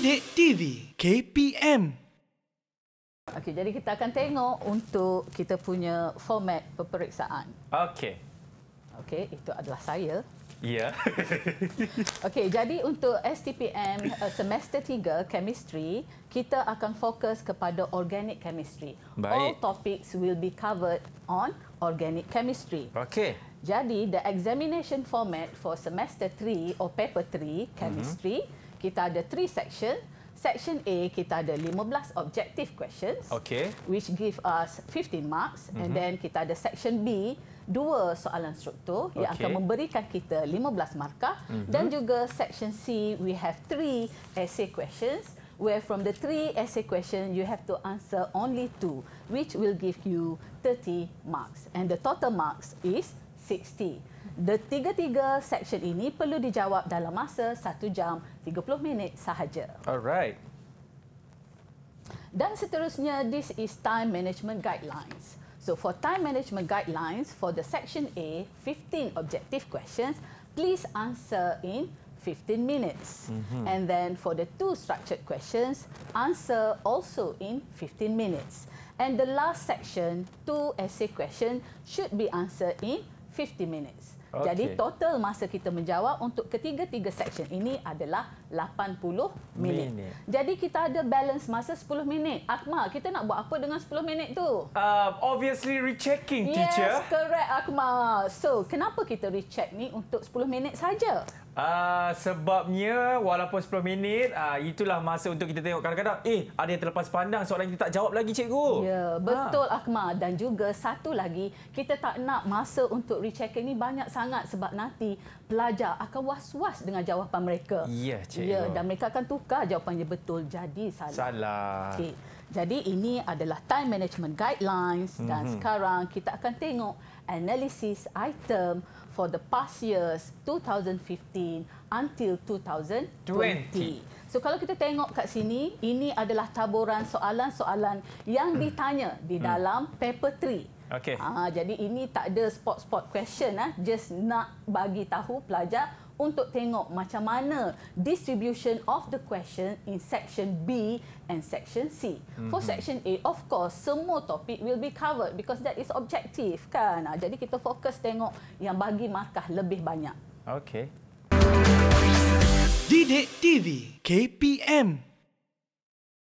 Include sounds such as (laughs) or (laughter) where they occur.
Sidik TV KPM Okey, jadi kita akan tengok untuk kita punya format peperiksaan. Okey. Okey, itu adalah saya. Ya. (laughs) Okey, jadi untuk STPM eh, semester 3 chemistry, kita akan fokus kepada organic chemistry. Baik. All topics will be covered on organic chemistry. Okey. Jadi the examination format for semester 3 or paper 3 chemistry mm-hmm kita ada three section. Section A kita ada 15 objective questions okay. which give us 15 marks mm-hmm. and mhm. then kita ada section B dua soalan struktur okay. yang akan memberikan kita 15 markah mm-hmm. dan juga section C we have three essay questions where from the three essay question you have to answer only two which will give you 30 marks and the total marks is 60. The tiga-tiga section ini perlu dijawab dalam masa 1 jam 30 minit sahaja. Alright. Dan seterusnya, this is time management guidelines. So for time management guidelines for the section A, 15 objective questions, please answer in 15 minutes. Mm-hmm. And then for the two structured questions, answer also in 15 minutes. And the last section, two essay questions, should be answered in 50 minutes. Okay. Jadi total masa kita menjawab untuk ketiga-tiga section ini adalah 80 minit. minit. Jadi kita ada balance masa 10 minit. Akmal, kita nak buat apa dengan 10 minit tu? Uh, obviously rechecking, yes, teacher. Yes, correct Akmal. So, kenapa kita recheck ni untuk 10 minit saja? Uh, sebabnya walaupun 10 minit uh, itulah masa untuk kita tengok kadang-kadang eh ada yang terlepas pandang soalan kita tak jawab lagi cikgu. Ya, yeah, betul ha. Akmal dan juga satu lagi kita tak nak masa untuk rechecking ni banyak sangat sebab nanti pelajar akan was-was dengan jawapan mereka. Ya, cikgu. Ya, dan mereka akan tukar jawapannya betul jadi salah. Salah. Okay. Jadi ini adalah time management guidelines mm-hmm. dan mhm. sekarang kita akan tengok analysis item for the past years 2015 until 2020. 20. So kalau kita tengok kat sini, ini adalah taburan soalan-soalan yang hmm. ditanya di hmm. dalam paper Okey. Ha, jadi ini tak ada spot-spot question ah, just nak bagi tahu pelajar untuk tengok macam mana distribution of the question in section B and section C. Mm-hmm. For mhm. section A, of course, semua topik will be covered because that is objective kan. Ha, jadi kita fokus tengok yang bagi markah lebih banyak. Okay. Didik TV KPM